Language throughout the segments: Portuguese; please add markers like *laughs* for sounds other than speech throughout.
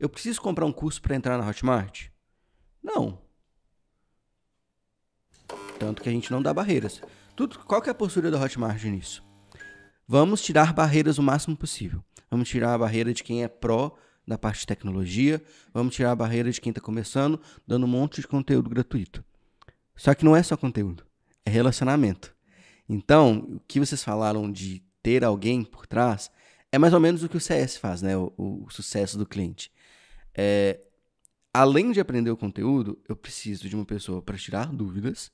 Eu preciso comprar um curso para entrar na Hotmart? Não. Tanto que a gente não dá barreiras. Tudo, qual que é a postura da Hotmart nisso? Vamos tirar barreiras o máximo possível. Vamos tirar a barreira de quem é pró da parte de tecnologia, vamos tirar a barreira de quem está começando, dando um monte de conteúdo gratuito. Só que não é só conteúdo, é relacionamento. Então, o que vocês falaram de ter alguém por trás é mais ou menos o que o CS faz, né? O, o, sucesso do cliente. É, além de aprender o conteúdo, eu preciso de uma pessoa para tirar dúvidas.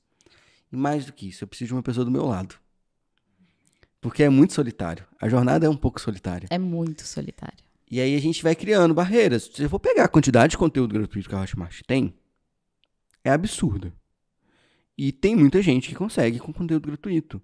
E mais do que isso, eu preciso de uma pessoa do meu lado. Porque é muito solitário. A jornada é um pouco solitária. É muito solitária. E aí a gente vai criando barreiras. Se eu for pegar a quantidade de conteúdo gratuito que a Hotmart tem, é absurda. E tem muita gente que consegue com conteúdo gratuito.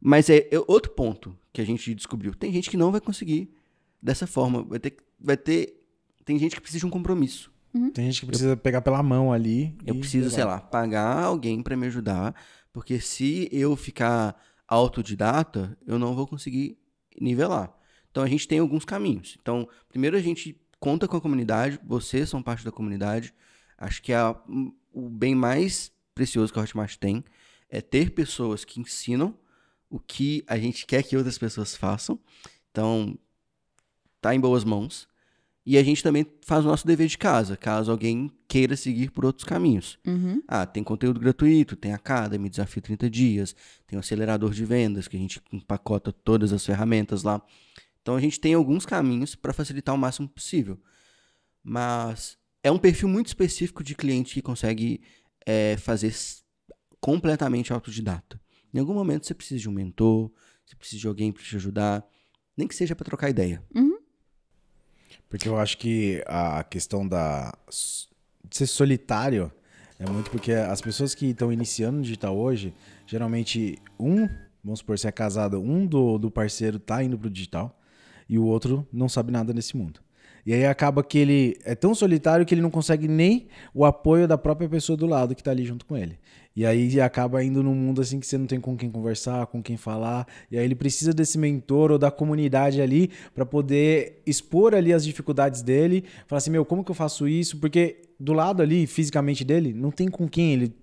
Mas é, é outro ponto que a gente descobriu. Tem gente que não vai conseguir dessa forma. Vai ter, vai ter tem gente que precisa de um compromisso. Uhum. Tem gente que precisa eu, pegar pela mão ali. Eu preciso, pegar. sei lá, pagar alguém para me ajudar, porque se eu ficar autodidata, eu não vou conseguir nivelar. Então a gente tem alguns caminhos. Então, primeiro a gente conta com a comunidade, vocês são parte da comunidade. Acho que é hum, o bem mais precioso que a Hotmart tem é ter pessoas que ensinam o que a gente quer que outras pessoas façam. Então, tá em boas mãos. E a gente também faz o nosso dever de casa, caso alguém queira seguir por outros caminhos. Uhum. Ah, tem conteúdo gratuito, tem a Academy, Desafio 30 Dias, tem o acelerador de vendas, que a gente empacota todas as ferramentas lá. Então a gente tem alguns caminhos para facilitar o máximo possível. Mas é um perfil muito específico de cliente que consegue é, fazer completamente autodidata. Em algum momento você precisa de um mentor, você precisa de alguém para te ajudar, nem que seja para trocar ideia. Uhum. Porque eu acho que a questão da de ser solitário é muito porque as pessoas que estão iniciando no digital hoje, geralmente um, vamos supor, se é casado, um do, do parceiro tá indo pro digital e o outro não sabe nada nesse mundo. E aí acaba que ele é tão solitário que ele não consegue nem o apoio da própria pessoa do lado que tá ali junto com ele. E aí acaba indo num mundo assim que você não tem com quem conversar, com quem falar. E aí ele precisa desse mentor ou da comunidade ali para poder expor ali as dificuldades dele. Falar assim, meu, como que eu faço isso? Porque do lado ali, fisicamente dele, não tem com quem ele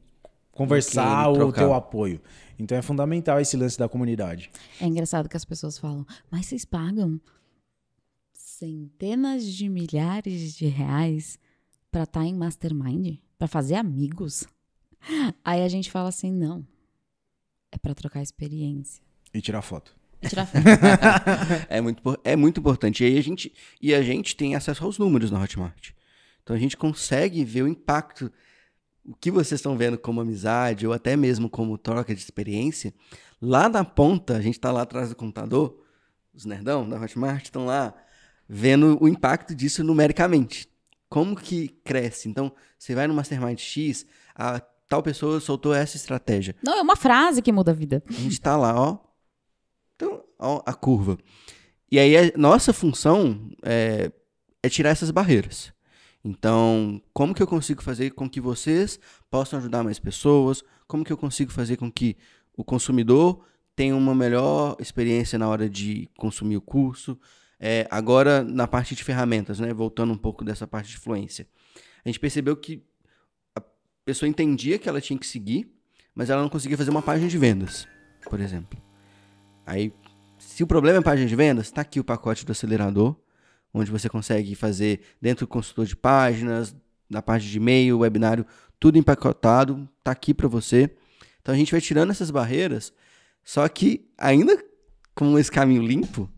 conversar quem ele ou ter o apoio. Então é fundamental esse lance da comunidade. É engraçado que as pessoas falam, mas vocês pagam? centenas de milhares de reais para estar tá em mastermind, para fazer amigos. *laughs* Aí a gente fala assim, não. É para trocar experiência e tirar foto. E tirar *laughs* foto. é muito é muito importante. E a gente e a gente tem acesso aos números na Hotmart. Então a gente consegue ver o impacto o que vocês estão vendo como amizade ou até mesmo como troca de experiência, lá na ponta, a gente está lá atrás do computador, os nerdão da Hotmart estão lá vendo o impacto disso numericamente. Como que cresce? Então, você vai no Mastermind X, a tal pessoa soltou essa estratégia. Não, é uma frase que muda a vida. A gente está lá, ó. Então, ó, a curva. E aí, a nossa função é, é tirar essas barreiras. Então, como que eu consigo fazer com que vocês possam ajudar mais pessoas? Como que eu consigo fazer com que o consumidor tenha uma melhor experiência na hora de consumir o curso? É, agora, na parte de ferramentas, né? voltando um pouco dessa parte de fluência, a gente percebeu que a pessoa entendia que ela tinha que seguir, mas ela não conseguia fazer uma página de vendas, por exemplo. Aí, se o problema é página de vendas, está aqui o pacote do acelerador, onde você consegue fazer dentro do consultor de páginas, na parte de e-mail, webinário, tudo empacotado, está aqui para você. Então a gente vai tirando essas barreiras, só que ainda com esse caminho limpo,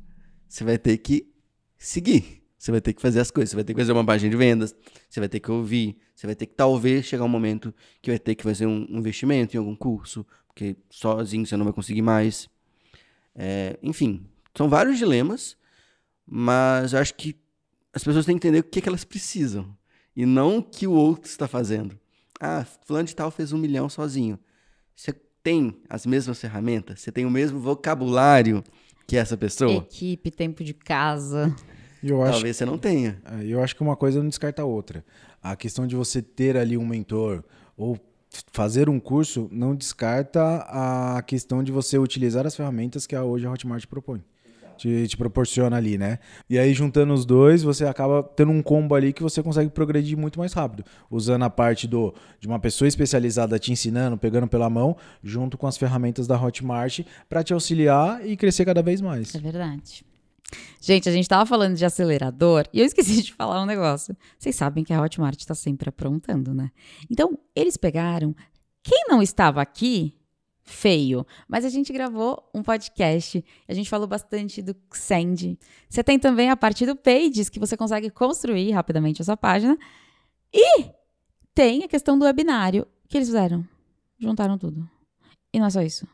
você vai ter que seguir. Você vai ter que fazer as coisas. Você vai ter que fazer uma página de vendas. Você vai ter que ouvir. Você vai ter que talvez chegar um momento que vai ter que fazer um investimento em algum curso, porque sozinho você não vai conseguir mais. É, enfim, são vários dilemas, mas eu acho que as pessoas têm que entender o que, é que elas precisam e não o que o outro está fazendo. Ah, fulano de tal fez um milhão sozinho. Você tem as mesmas ferramentas? Você tem o mesmo vocabulário? que é essa pessoa? Equipe, tempo de casa. Talvez que, você não tenha. É, eu acho que uma coisa não descarta a outra. A questão de você ter ali um mentor ou fazer um curso não descarta a questão de você utilizar as ferramentas que hoje a Hotmart propõe te, te proporciona ali, né? E aí, juntando os dois, você acaba tendo um combo ali que você consegue progredir muito mais rápido. Usando a parte do de uma pessoa especializada te ensinando, pegando pela mão, junto com as ferramentas da Hotmart para te auxiliar e crescer cada vez mais. É verdade. Gente, a gente estava falando de acelerador e eu esqueci de falar um negócio. Vocês sabem que a Hotmart está sempre aprontando, né? Então, eles pegaram quem não estava aqui feio. Mas a gente gravou um podcast, a gente falou bastante do Send. Você tem também a parte do Pages, que você consegue construir rapidamente a sua página. E tem a questão do webinário. que eles fizeram? Juntaram tudo. E não é só isso.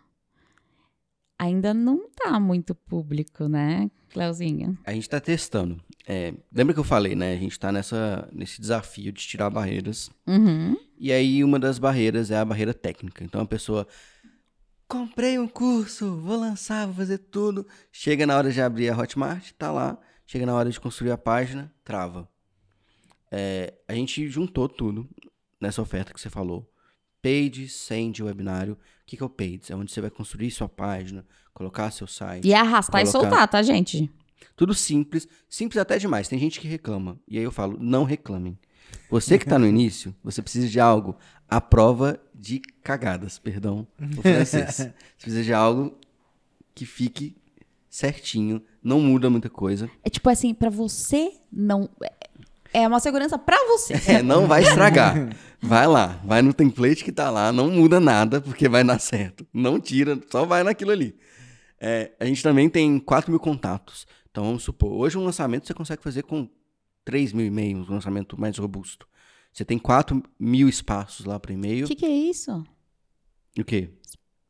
Ainda não tá muito público, né, Cleuzinha? A gente tá testando. É, lembra que eu falei, né? A gente tá nessa, nesse desafio de tirar barreiras. Uhum. E aí, uma das barreiras é a barreira técnica. Então, a pessoa Comprei um curso, vou lançar, vou fazer tudo. Chega na hora de abrir a Hotmart, tá lá. Chega na hora de construir a página, trava. É, a gente juntou tudo nessa oferta que você falou. Page, send, webinário. O que, que é o page? É onde você vai construir sua página, colocar seu site. E arrastar colocar... e soltar, tá, gente? Tudo simples. Simples até demais. Tem gente que reclama. E aí eu falo, não reclamem. Você que está no início, você precisa de algo à prova de cagadas, perdão francês. *laughs* Você precisa de algo que fique certinho, não muda muita coisa. É tipo assim, para você não é, é uma segurança para você. *laughs* É, não vai estragar. Vai lá, vai no template que tá lá, não muda nada, porque vai dar certo. Não tira, só vai naquilo ali. É, a gente também tem 4 mil contatos. Então, vamos supor, hoje um lançamento você consegue fazer com 3 mil e-mails, um lançamento mais robusto. Você tem 4 mil espaços lá para e-mail. O que, que, é isso? O quê?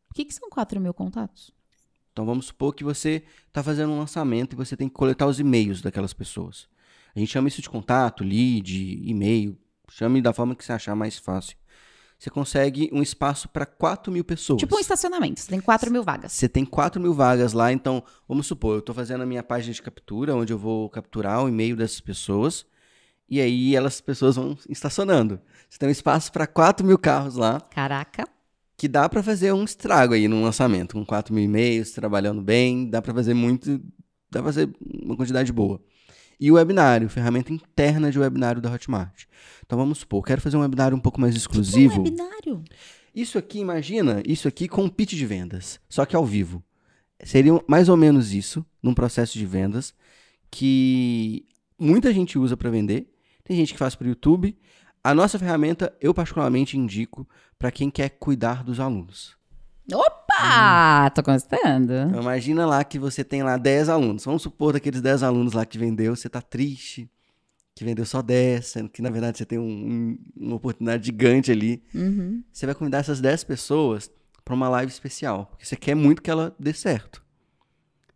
O que, que são 4 mil contatos? Então vamos supor que você está fazendo um lançamento e você tem que coletar os e-mails daquelas pessoas. A gente chama isso de contato, lead, e-mail, chame da forma que você achar mais fácil você consegue um espaço para 4 mil pessoas. Tipo um estacionamento, você tem 4 mil vagas. Você tem 4 mil vagas lá, então, vamos supor, eu estou fazendo a minha página de captura, onde eu vou capturar o e-mail dessas pessoas, e aí elas pessoas vão estacionando. Você tem um espaço para 4 mil carros lá. Caraca! Que dá para fazer um estrago aí no lançamento, com 4 mil e-mails, trabalhando bem, dá para fazer muito, dá para fazer uma quantidade boa e o webinário, ferramenta interna de webinário da Hotmart. Então vamos supor, quero fazer um webinário um pouco mais tipo exclusivo. Que um webinário? Isso aqui, imagina, isso aqui com um pitch de vendas, só que ao vivo. Seria mais ou menos isso, num processo de vendas, que muita gente usa para vender, tem gente que faz para o YouTube. A nossa ferramenta, eu particularmente indico para quem quer cuidar dos alunos. Opa! Hum. Tô gostando. Então, imagina lá que você tem lá 10 alunos. Vamos supor daqueles 10 alunos lá que vendeu, você tá triste, que vendeu só 10, sendo que na verdade você tem um, um, uma oportunidade gigante ali. Uhum. Você vai convidar essas 10 pessoas para uma live especial, porque você quer muito que ela dê certo.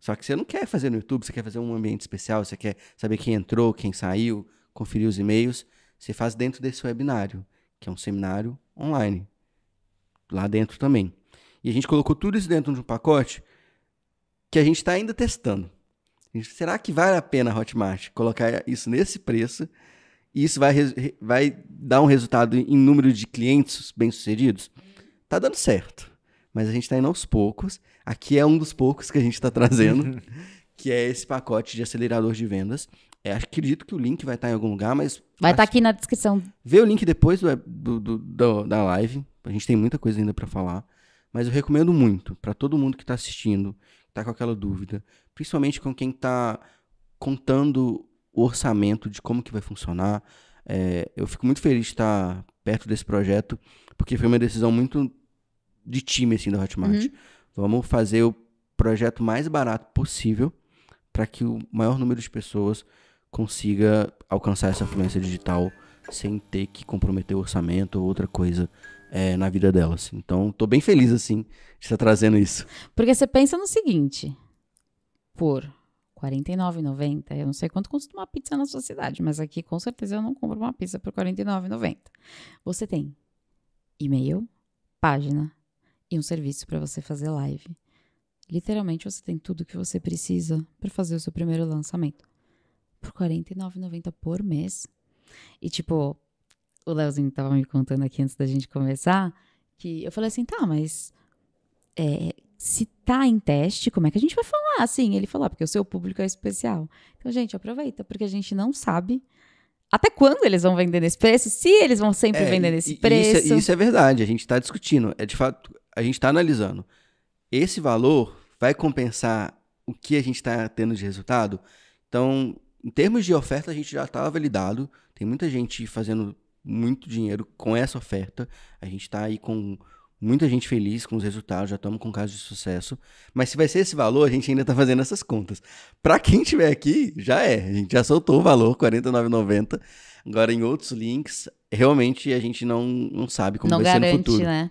Só que você não quer fazer no YouTube, você quer fazer um ambiente especial, você quer saber quem entrou, quem saiu, conferir os e-mails. Você faz dentro desse webinário, que é um seminário online. Lá dentro também. E a gente colocou tudo isso dentro de um pacote que a gente está ainda testando. Será que vale a pena a Hotmart colocar isso nesse preço? E isso vai, vai dar um resultado em número de clientes bem-sucedidos? Tá dando certo. Mas a gente está indo aos poucos. Aqui é um dos poucos que a gente está trazendo, *laughs* que é esse pacote de acelerador de vendas. É, acredito que o link vai estar tá em algum lugar, mas. Vai estar tá aqui na descrição. Vê o link depois do, do, do, do, da live. A gente tem muita coisa ainda para falar. Mas eu recomendo muito para todo mundo que está assistindo, que está com aquela dúvida, principalmente com quem está contando o orçamento de como que vai funcionar. É, eu fico muito feliz de estar perto desse projeto, porque foi uma decisão muito de time assim da Hotmart. Uhum. Vamos fazer o projeto mais barato possível para que o maior número de pessoas consiga alcançar essa fluência digital sem ter que comprometer o orçamento ou outra coisa é, na vida delas. Assim. Então, tô bem feliz, assim, de estar trazendo isso. Porque você pensa no seguinte, por R$ 49,90, eu não sei quanto custa uma pizza na sua cidade, mas aqui com certeza eu não compro uma pizza por R$ 49,90. Você tem e-mail, página e um serviço para você fazer live. Literalmente você tem tudo que você precisa para fazer o seu primeiro lançamento. Por R$ 49,90 por mês. E tipo, o Leozinho estava me contando aqui antes da gente começar, que eu falei assim, tá, mas é, se tá em teste, como é que a gente vai falar? Assim, ele falou, ah, porque o seu público é especial. Então, gente, aproveita, porque a gente não sabe até quando eles vão vender nesse preço, se eles vão sempre é, vender nesse preço. Isso é, isso é verdade, a gente está discutindo. É de fato, a gente está analisando. Esse valor vai compensar o que a gente está tendo de resultado? Então, em termos de oferta, a gente já estava tá validado. Tem muita gente fazendo muito dinheiro com essa oferta. A gente está aí com muita gente feliz com os resultados, já estamos com casos de sucesso. Mas se vai ser esse valor, a gente ainda está fazendo essas contas. Para quem tiver aqui, já é. A gente já soltou o valor, R$ 49,90. Agora, em outros links, realmente a gente não, não sabe como não vai garante, ser no futuro. Né?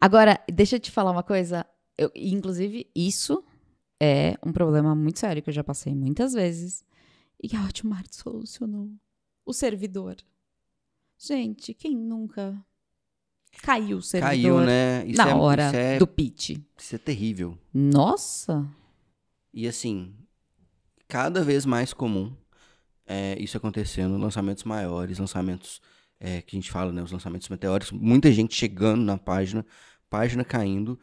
Agora, deixa eu te falar uma coisa. Eu, inclusive, isso é um problema muito sério que eu já passei muitas vezes. E a Hotmart solucionou. O servidor. Gente, quem nunca caiu o servidor caiu, né? Isso na é, hora é, do pitch? Isso é terrível. Nossa! E assim, cada vez mais comum é, isso acontecendo, lançamentos maiores, lançamentos é, que a gente fala, né, os lançamentos meteóricos, muita gente chegando na página, página caindo,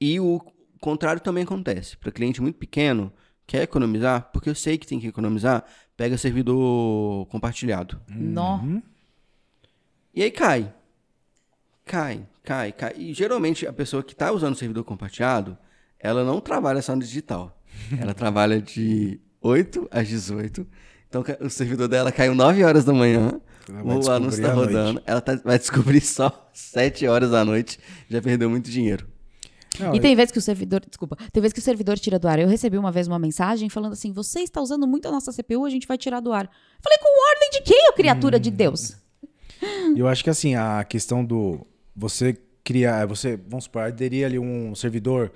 e o contrário também acontece. Para cliente muito pequeno, quer economizar, porque eu sei que tem que economizar, pega servidor compartilhado. Não. Uhum. E aí cai. Cai, cai, cai. E geralmente a pessoa que está usando o servidor compartilhado, ela não trabalha só no digital. *laughs* Ela trabalha de 8 às 18. Então o servidor dela caiu 9 horas da manhã. O anúncio está rodando. Ela tá, vai descobrir *laughs* só 7 horas da noite. Já perdeu muito dinheiro. Não, e tem eu... vezes que o servidor, desculpa, tem vezes que o servidor tira do ar. Eu recebi uma vez uma mensagem falando assim: você está usando muito a nossa CPU, a gente vai tirar do ar. falei, com ordem de quem, ô criatura hum. de Deus? Eu acho que assim, a questão do você criar, é, você, vamos supor, aderir ali um servidor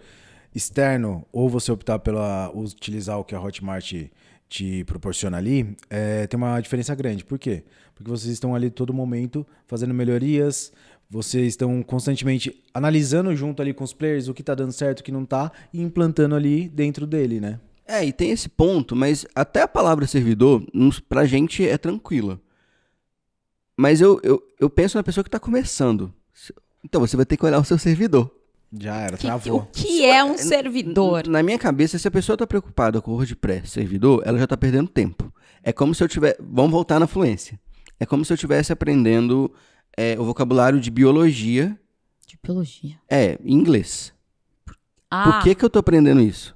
externo ou você optar pela utilizar o que a Hotmart te proporciona ali, é, tem uma diferença grande. Por quê? Porque vocês estão ali todo momento fazendo melhorias, vocês estão constantemente analisando junto ali com os players o que está dando certo, o que não está e implantando ali dentro dele, né? É, e tem esse ponto, mas até a palavra servidor, a gente, é tranquila. Mas eu, eu, eu penso na pessoa que está começando. Então você vai ter que olhar o seu servidor. Já era, que, travou. O que é um servidor? Na, minha cabeça, se a pessoa está preocupada com o WordPress servidor, ela já está perdendo tempo. É como se eu tiver. Vamos voltar na fluência. É como se eu estivesse aprendendo é, o vocabulário de biologia. De biologia? É, em inglês. Ah. Por que, que eu estou aprendendo isso?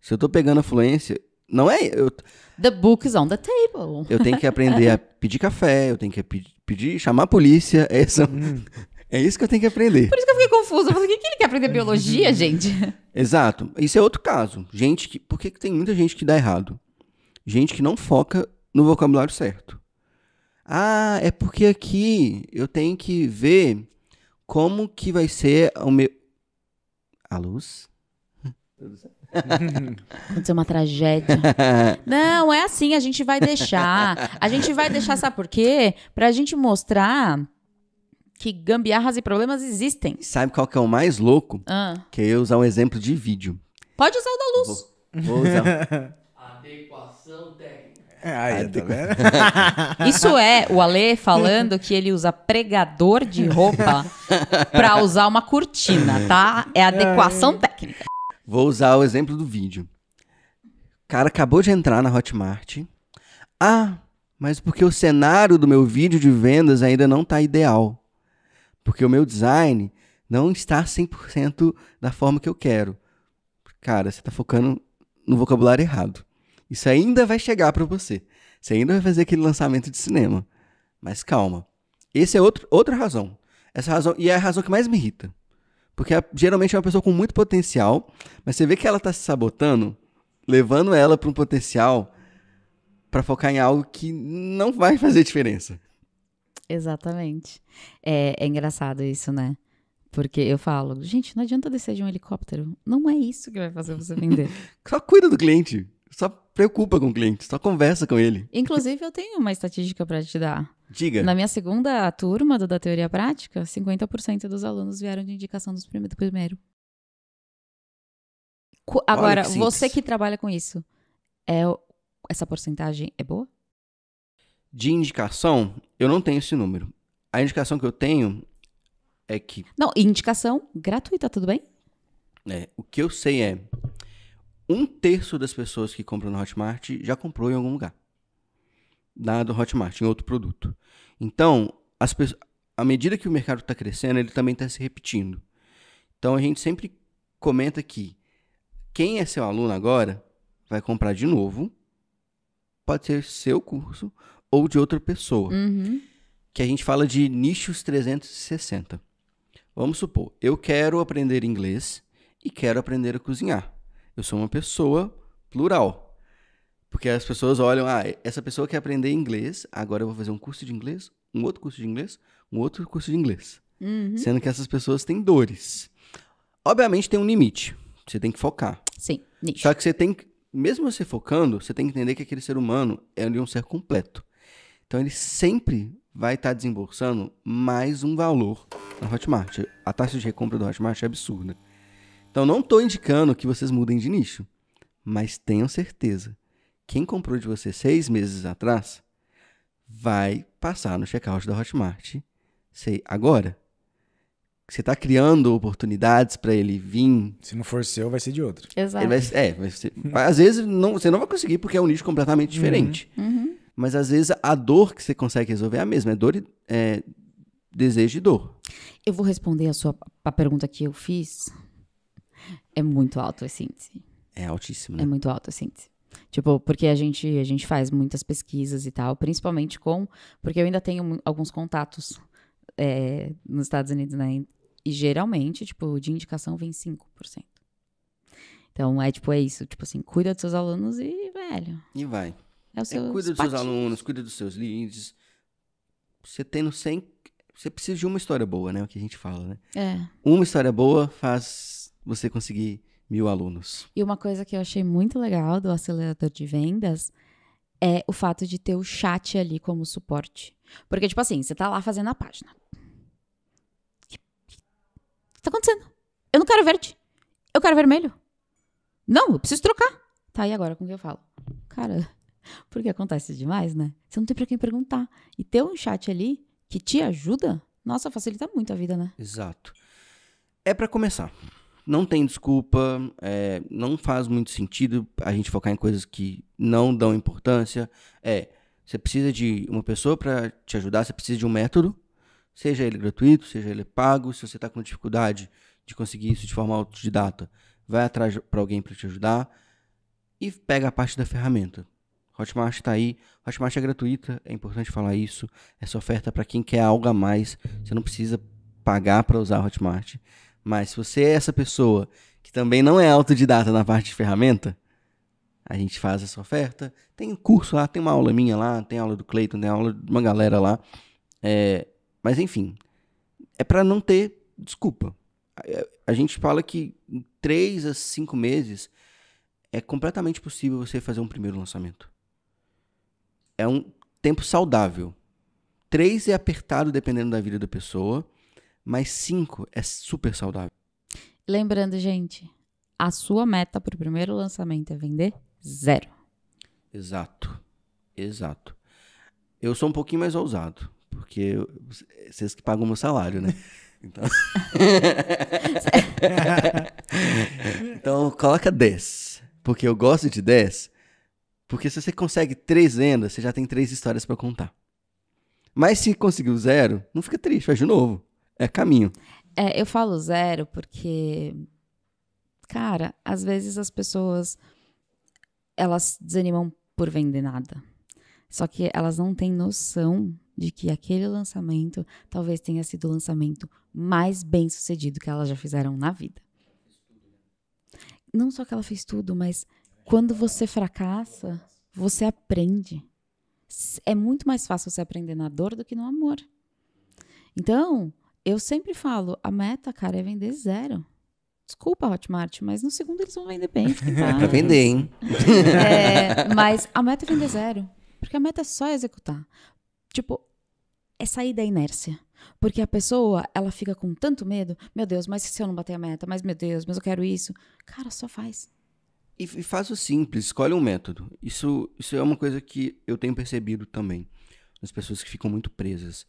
Se eu estou pegando a fluência. Não é. Eu, The book is on the table. Eu tenho que aprender a pedir café, eu tenho que pedir, chamar a polícia. Essa, é, hum. é isso que eu tenho que aprender. Por isso que eu fiquei confusa. Eu falei, o que ele quer aprender biologia, hum. gente? Exato. Isso é outro caso. Gente que. Por que tem muita gente que dá errado? Gente que não foca no vocabulário certo. Ah, é porque aqui eu tenho que ver como que vai ser o meu. A luz? Tudo certo. *laughs* Aconteceu uma tragédia. *laughs* Não, é assim, a gente vai deixar. A gente vai deixar, sabe por quê? Pra gente mostrar que gambiarras e problemas existem. Sabe qual que é o mais louco? Ah. Que eu usar um exemplo de vídeo. Pode usar o da luz. Vou, vou usar. *laughs* Adequação técnica. É, aí, tá Isso é o Ale falando que ele usa pregador de roupa para usar uma cortina, tá? É adequação técnica. Vou usar o exemplo do vídeo. O cara acabou de entrar na Hotmart. Ah, mas porque o cenário do meu vídeo de vendas ainda não está ideal. Porque o meu design não está 100% da forma que eu quero. Cara, você está focando no vocabulário errado. Isso ainda vai chegar para você. Você ainda vai fazer aquele lançamento de cinema. Mas calma. Essa é outro, outra razão. Essa razão, e é a razão que mais me irrita. Porque a, geralmente é uma pessoa com muito potencial, mas você vê que ela está se sabotando, levando ela para um potencial para focar em algo que não vai *laughs* fazer diferença. Exatamente. É, é engraçado isso, né? Porque eu falo, gente, não adianta descer de um helicóptero. Não é isso que vai fazer você vender. *laughs* só cuida do cliente. Só preocupa com o cliente. Só conversa com ele. Inclusive, eu tenho uma estatística para te dar. Diga. Na minha segunda turma do, da teoria prática, 50% dos alunos vieram de indicação dos prime do primeiro. Qu Agora, que você que trabalha com isso, é essa porcentagem é boa? De indicação, eu não tenho esse número. A indicação que eu tenho é que. Não, indicação gratuita, tudo bem? É, o que eu sei é. Um terço das pessoas que compram no Hotmart já comprou em algum lugar da do Hotmart, em outro produto. Então, as pessoas, à medida que o mercado está crescendo, ele também está se repetindo. Então, a gente sempre comenta que quem é seu aluno agora vai comprar de novo, pode ser seu curso ou de outra pessoa. Uhum. Que a gente fala de nichos 360. Vamos supor, eu quero aprender inglês e quero aprender a cozinhar. Eu sou uma pessoa plural. Porque as pessoas olham, ah, essa pessoa quer aprender inglês, agora eu vou fazer um curso de inglês, um outro curso de inglês, um outro curso de inglês. Uhum. Sendo que essas pessoas têm dores. Obviamente tem um limite. Você tem que focar. Sim, nicho. Só que você tem que, mesmo você focando, você tem que entender que aquele ser humano é um ser completo. Então ele sempre vai estar tá desembolsando mais um valor na Hotmart. A taxa de recompra do Hotmart é absurda. Então não estou indicando que vocês mudem de nicho, mas tenham certeza quem comprou de você seis meses atrás vai passar no checkout da Hotmart sei, agora. Você está criando oportunidades para ele vir. Se não for seu, vai ser de outro. Exato. Vai, é, vai ser, às vezes não, você não vai conseguir porque é um nicho completamente uhum. diferente. Uhum. Uhum. Mas às vezes a dor que você consegue resolver é a mesma. É dor e, é, desejo e dor. Eu vou responder a sua a pergunta que eu fiz. É muito alto a síntese. É altíssimo, né? É muito alto a síntese. Tipo, porque a gente, a gente faz muitas pesquisas e tal, principalmente com. Porque eu ainda tenho alguns contatos é, nos Estados Unidos, né? E geralmente, tipo, de indicação vem 5%. Então, é tipo, é isso. Tipo assim, cuida dos seus alunos e, velho. E vai. É o é, seu. É, cuida dos seus alunos, cuida dos seus leads. Você tendo 100. Você precisa de uma história boa, né? O que a gente fala, né? É. Uma história boa faz você conseguir mil alunos. E uma coisa que eu achei muito legal do acelerador de vendas é o fato de ter o chat ali como suporte. Porque, tipo assim, você tá lá fazendo a página. O que, tá acontecendo? Eu não quero verde. Eu quero vermelho. Não, eu preciso trocar. Tá, e agora com o que eu falo? Cara, *laughs* porque acontece demais, né? Você não tem pra quem perguntar. E ter um chat ali que te ajuda, nossa, facilita muito a vida, né? Exato. É para começar não tem desculpa, é, não faz muito sentido a gente focar em coisas que não dão importância. É, você precisa de uma pessoa para te ajudar, você precisa de um método, seja ele gratuito, seja ele pago. Se você está com dificuldade de conseguir isso de forma autodidata, vai atrás para alguém para te ajudar e pega a parte da ferramenta. Hotmart está aí, Hotmart é gratuita, é importante falar isso. Essa oferta para quem quer algo a mais, você não precisa pagar para usar Hotmart. Mas se você é essa pessoa que também não é autodidata na parte de ferramenta, a gente faz essa oferta. Tem curso lá, tem uma aula minha lá, tem aula do Cleiton, tem aula de uma galera lá. É, mas enfim, é para não ter desculpa. A, é, a gente fala que em três a cinco meses é completamente possível você fazer um primeiro lançamento. É um tempo saudável. Três é apertado dependendo da vida da pessoa mas 5 é super saudável. Lembrando, gente, a sua meta para o primeiro lançamento é vender zero. Exato, exato. Eu sou um pouquinho mais ousado, porque vocês que pagam meu salário, né? *laughs* Então, *laughs* então coloca 10, porque eu gosto de 10, porque se você consegue três vendas, você já tem três histórias para contar. Mas se conseguiu zero, não fica triste, faz de novo é caminho. É, eu falo zero porque, cara, às vezes as pessoas elas desanimam por vender nada. Só que elas não têm noção de que aquele lançamento talvez tenha sido o lançamento mais bem sucedido que elas já fizeram na vida. Não só que ela fez tudo, mas quando você fracassa, você aprende. É muito mais fácil você aprender na dor do que no amor. Então, eu sempre falo, a meta, cara, é vender zero. Desculpa, Hotmart, mas no segundo eles vão vender bem. *laughs* pra vender, hein? É, mas a meta é vender zero. Porque a meta é só executar. Tipo, é sair da inércia. Porque a pessoa, ela fica com tanto medo. Meu Deus, mas se eu não bater a meta? Mas meu Deus, mas eu quero isso. Cara, só faz. E, e faz o simples, escolhe um método. Isso, isso é uma coisa que eu tenho percebido também. Nas pessoas que ficam muito presas.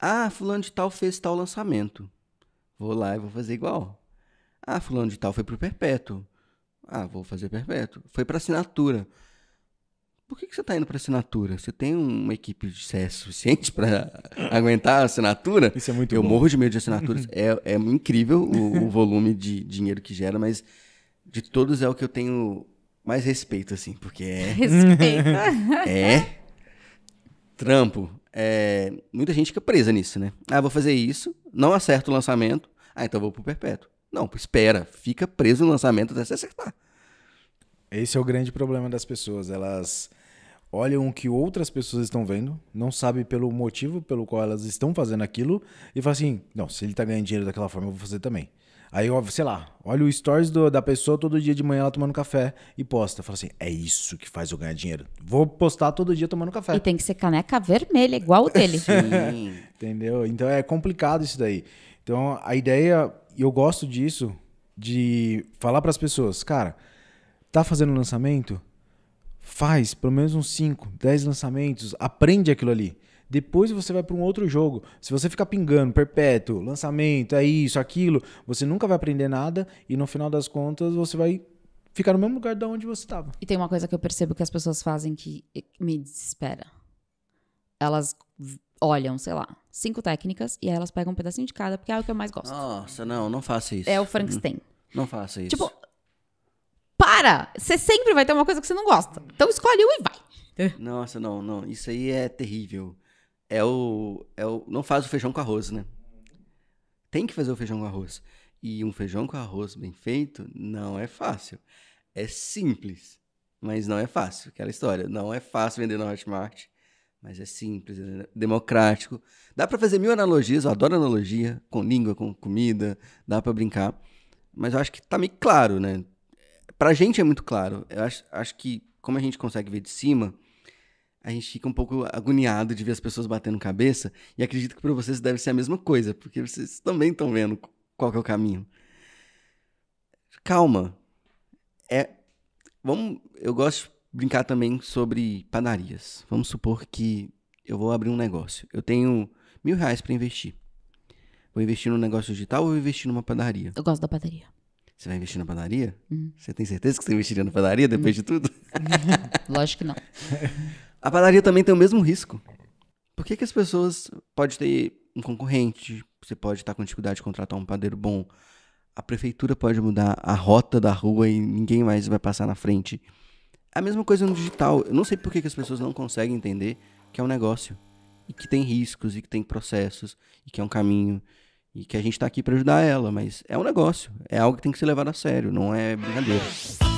Ah, fulano de tal fez tal lançamento. Vou lá e vou fazer igual. Ah, fulano de tal foi pro perpétuo. Ah, vou fazer perpétuo. Foi para assinatura. Por que, que você está indo para assinatura? Você tem uma equipe de CS suficiente para *laughs* aguentar a assinatura? Isso é muito Eu bom. morro de medo de assinaturas. *laughs* é, é incrível o, o volume de dinheiro que gera, mas de todos é o que eu tenho mais respeito, assim, porque é. *laughs* Respeito. É. Trampo é, muita gente fica presa nisso, né? Ah, vou fazer isso, não acerto o lançamento, ah, então vou pro perpétuo. Não, espera, fica preso no lançamento até se acertar. Esse é o grande problema das pessoas, elas olham o que outras pessoas estão vendo, não sabem pelo motivo pelo qual elas estão fazendo aquilo e falam assim, não, se ele tá ganhando dinheiro daquela forma, eu vou fazer também. Aí, ó, sei lá, olha o stories do, da pessoa todo dia de manhã ela tomando café e posta. Fala assim, é isso que faz eu ganhar dinheiro. Vou postar todo dia tomando café. E tem que ser caneca vermelha, igual o dele. *laughs* Entendeu? Então é complicado isso daí. Então a ideia, e eu gosto disso, de falar para as pessoas, cara, tá fazendo lançamento? Faz pelo menos uns 5, 10 lançamentos, aprende aquilo ali. Depois você vai para um outro jogo. Se você ficar pingando, perpétuo, lançamento, é isso, aquilo, você nunca vai aprender nada e no final das contas você vai ficar no mesmo lugar da onde você estava. E tem uma coisa que eu percebo que as pessoas fazem que me desespera. Elas olham, sei lá, cinco técnicas e aí elas pegam um pedacinho de cada porque é o que eu mais gosto. Nossa, não, não faça isso. É o Frankenstein. Não, uhum. não faça isso. Tipo, para! Você sempre vai ter uma coisa que você não gosta. Então escolhe um e vai. Nossa, não, não. Isso aí é terrível é o, é o. Não faz o feijão com arroz, né? Tem que fazer o feijão com arroz. E um feijão com arroz bem feito não é fácil. É simples, mas não é fácil. Aquela história. Não é fácil vender na Hotmart, mas é simples, é democrático. Dá para fazer mil analogias, eu adoro analogia, com língua, com comida, dá para brincar. Mas eu acho que tá meio claro, né? Pra gente é muito claro. Eu acho, acho que, como a gente consegue ver de cima, a gente fica um pouco agoniado de ver as pessoas batendo cabeça. E acredito que para vocês deve ser a mesma coisa, porque vocês também estão vendo qual é o caminho. Calma. É, vamos, eu gosto de brincar também sobre padarias. Vamos supor que eu vou abrir um negócio. Eu tenho mil reais para investir. Vou investir num negócio digital ou vou investir numa padaria? Eu gosto da padaria. Você vai investir na padaria? Hum. Você tem certeza que você investiria na padaria depois hum. de tudo? *laughs* Lógico que não. *laughs* A padaria também tem o mesmo risco. Por que, que as pessoas podem ter um concorrente? Você pode estar com dificuldade de contratar um padeiro bom. A prefeitura pode mudar a rota da rua e ninguém mais vai passar na frente. A mesma coisa no digital. Eu não sei por que, que as pessoas não conseguem entender que é um negócio. E que tem riscos, e que tem processos, e que é um caminho. E que a gente está aqui para ajudar ela, mas é um negócio. É algo que tem que ser levado a sério, não é brincadeira.